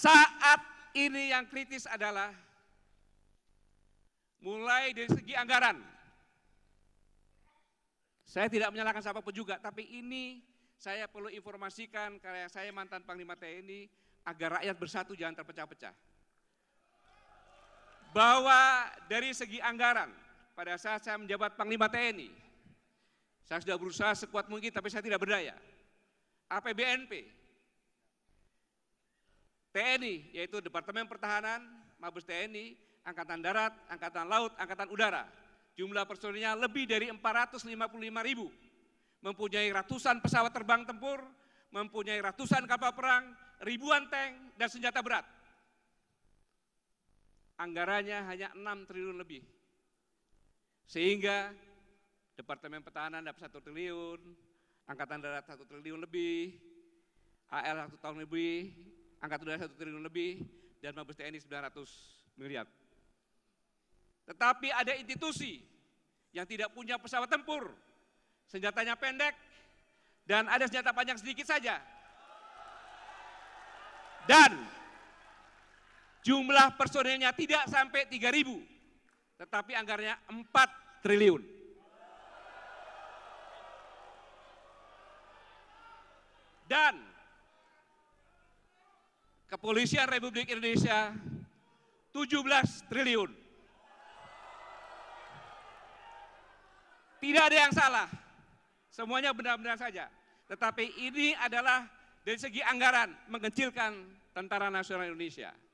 Saat ini yang kritis adalah mulai dari segi anggaran. Saya tidak menyalahkan siapapun juga, tapi ini saya perlu informasikan karena saya mantan Panglima TNI agar rakyat bersatu jangan terpecah-pecah. Bahwa dari segi anggaran, pada saat saya menjabat Panglima TNI, saya sudah berusaha sekuat mungkin tapi saya tidak berdaya. APBNP TNI, yaitu Departemen Pertahanan, Mabes TNI, Angkatan Darat, Angkatan Laut, Angkatan Udara. Jumlah personilnya lebih dari 455 ribu. Mempunyai ratusan pesawat terbang tempur, mempunyai ratusan kapal perang, ribuan tank, dan senjata berat. Anggarannya hanya 6 triliun lebih. Sehingga Departemen Pertahanan dapat 1 triliun, Angkatan Darat 1 triliun lebih, HL 1 tahun lebih, angkatan udara 1 triliun lebih, dan Mabes TNI 900 miliar. Tetapi ada institusi yang tidak punya pesawat tempur, senjatanya pendek, dan ada senjata panjang sedikit saja. Dan jumlah personilnya tidak sampai 3.000, tetapi anggarnya 4 triliun. Dan Kepolisian Republik Indonesia 17 triliun. Tidak ada yang salah, semuanya benar-benar saja. Tetapi ini adalah dari segi anggaran mengecilkan Tentara Nasional Indonesia.